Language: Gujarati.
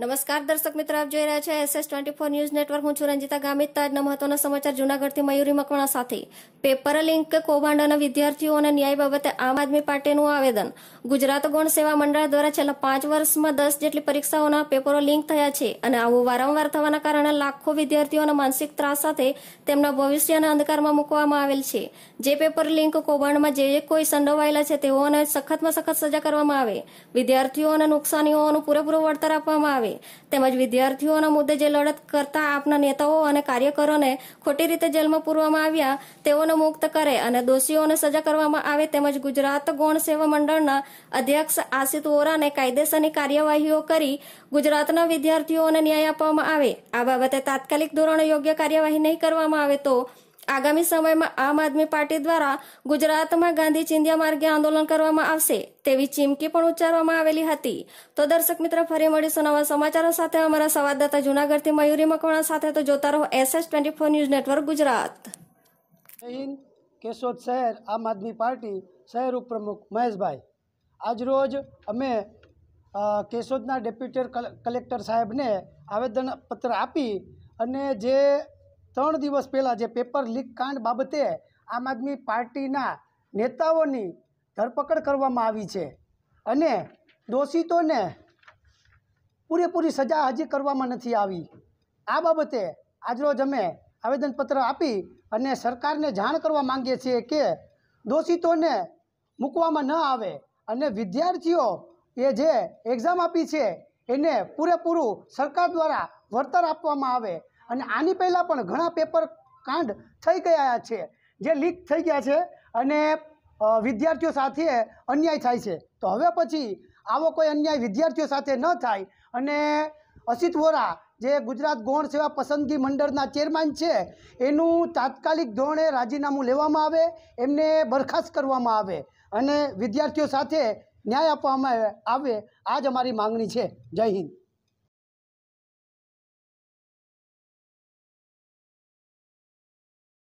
નમસ્કાર દર્શક મિત્ર આપ જોઈ રહ્યા છે SS twenty four news network હું છું રંજીતા ગામિત આજના મહત્વના સમાચાર જૂનાગઢથી મયુરી મકવાણા સાથે પેપર લિંક કૌભાંડના વિદ્યાર્થીઓના ન્યાય બાબતે આમ આદમી પાર્ટીનું આવેદન ગુજરાત ગૌણ સેવા મંડળ દ્વારા છેલ્લા પાંચ વર્ષમાં દસ જેટલી પરીક્ષાઓના પેપરો લિંક થયા છે અને આવું વારંવાર થવાના કારણે લાખો વિદ્યાર્થીઓના માનસિક ત્રાસ સાથે તેમના ભવિષ્યના અંધકારમાં મૂકવામાં આવેલ છે જે પેપર લિંક કૌભાંડમાં જે કોઈ સંડોવાયેલા છે તેઓને સખતમાં સખત સજા કરવામાં આવે વિદ્યાર્થીઓને નુકસાનીઓનું પૂરેપૂરું વળતર આપવામાં આવે આવે તેમજ વિદ્યાર્થીઓના મુદ્દે જે લડત કરતા આપના નેતાઓ અને કાર્યકરોને ખોટી રીતે જેલમાં પૂરવામાં આવ્યા તેઓને મુક્ત કરે અને દોષીઓને સજા કરવામાં આવે તેમજ ગુજરાત ગૌણ સેવા મંડળના અધ્યક્ષ આશિત વોરાને કાયદેસરની કાર્યવાહીઓ કરી ગુજરાતના વિદ્યાર્થીઓને ન્યાય આપવામાં આવે આ બાબતે તાત્કાલિક ધોરણે યોગ્ય કાર્યવાહી નહીં કરવામાં આવે તો આગામી સમયમાં આમ આદમી પાર્ટી દ્વારા ગુજરાતમાં ગાંધી ચિંધ્યા માર્ગે આંદોલન કરવામાં આવશે તેવી ચીમકી પણ ઉચ્ચારવામાં આવેલી હતી તો દર્શક મિત્ર ફરી મળીશું નવા સમાચારો સાથે અમારા સંવાદદાતા જૂનાગઢથી મયુરી મકવાણા સાથે તો જોતા રહો SS twenty four news network Gujarat Keshod શહેર આમ આદમી પાર્ટી શહેર ઉપપ્રમુખ મહેશભાઈ આજરોજ અમે કેશોદના ડેપ્યુટી કલેક્ટર સાહેબને આવેદનપત્ર આપી અને જે ત્રણ દિવસ પહેલાં જે પેપર લીક કાંડ બાબતે આમ આદમી પાર્ટીના નેતાઓની ધરપકડ કરવામાં આવી છે અને દોષિતોને પૂરેપૂરી સજા હજી કરવામાં નથી આવી આ બાબતે આજરોજ અમે આવેદનપત્ર આપી અને સરકારને જાણ કરવા માંગીએ છીએ કે દોષિતોને મૂકવામાં ન આવે અને વિદ્યાર્થીઓ એ જે એક્ઝામ આપી છે એને પૂરેપૂરું સરકાર દ્વારા વળતર આપવામાં આવે અને આની પહેલાં પણ ઘણા પેપર કાંડ થઈ ગયા છે જે લીક થઈ ગયા છે અને વિદ્યાર્થીઓ સાથે અન્યાય થાય છે તો હવે પછી આવો કોઈ અન્યાય વિદ્યાર્થીઓ સાથે ન થાય અને અસિત વોરા જે ગુજરાત ગૌણ સેવા પસંદગી મંડળના ચેરમેન છે એનું તાત્કાલિક ધોરણે રાજીનામું લેવામાં આવે એમને બરખાસ્ત કરવામાં આવે અને વિદ્યાર્થીઓ સાથે ન્યાય આપવામાં આવે આ જ અમારી માગણી છે જય હિન્દ